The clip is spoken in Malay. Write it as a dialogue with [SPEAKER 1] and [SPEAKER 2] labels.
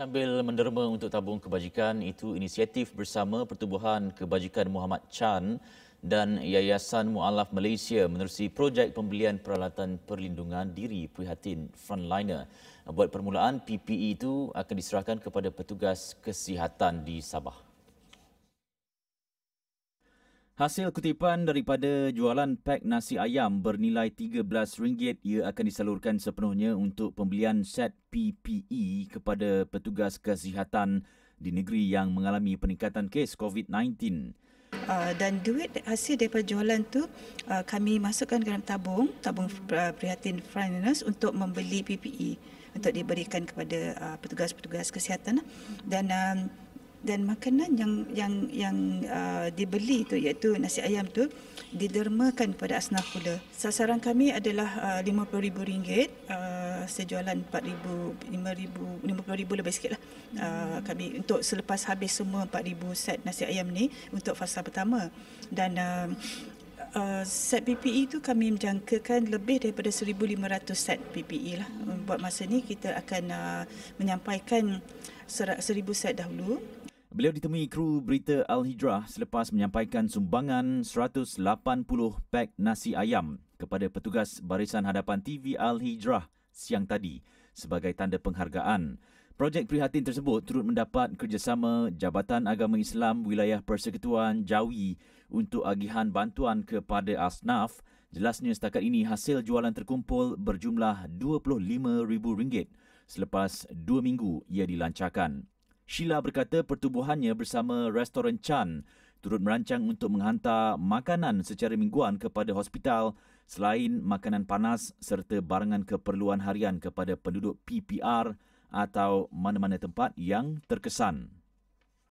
[SPEAKER 1] Sambil menderma untuk tabung kebajikan itu inisiatif bersama Pertubuhan Kebajikan Muhammad Chan dan Yayasan Mualaf Malaysia menerusi projek pembelian peralatan perlindungan diri prihatin frontliner. Buat permulaan, PPE itu akan diserahkan kepada petugas kesihatan di Sabah. Hasil kutipan daripada jualan pek nasi ayam bernilai RM13 ia akan disalurkan sepenuhnya untuk pembelian set PPE kepada petugas kesihatan di negeri yang mengalami peningkatan kes
[SPEAKER 2] COVID-19. Uh, ah, dan duit hasil daripada jualan tu uh, kami masukkan dalam tabung tabung ah, prihatin Finance untuk membeli PPE untuk diberikan kepada uh, petugas-petugas kesihatan dan uh, dan makanan yang yang yang uh, dibeli itu iaitu nasi ayam tu didermakan kepada asnaf pula. Sasaran kami adalah RM50,000 uh, RM50,000 uh, sejualan 4000 RM50,000 lebih sikit lah uh, kami untuk selepas habis semua 4000 set nasi ayam ni untuk fasa pertama dan uh, Uh, set PPE itu kami menjangkakan lebih daripada 1,500 set PPE lah. Buat masa ni kita akan uh, menyampaikan 1,000 set dahulu
[SPEAKER 1] Beliau ditemui kru berita Al-Hijrah selepas menyampaikan sumbangan 180 pek nasi ayam kepada petugas barisan hadapan TV Al-Hijrah siang tadi sebagai tanda penghargaan. Projek prihatin tersebut turut mendapat kerjasama Jabatan Agama Islam Wilayah Persekutuan Jawi untuk agihan bantuan kepada ASNAF. Jelasnya setakat ini hasil jualan terkumpul berjumlah RM25,000 selepas dua minggu ia dilancarkan. Sheila berkata pertubuhannya bersama restoran Chan turut merancang untuk menghantar makanan secara mingguan kepada hospital selain makanan panas serta barangan keperluan harian kepada penduduk PPR atau mana-mana tempat yang terkesan.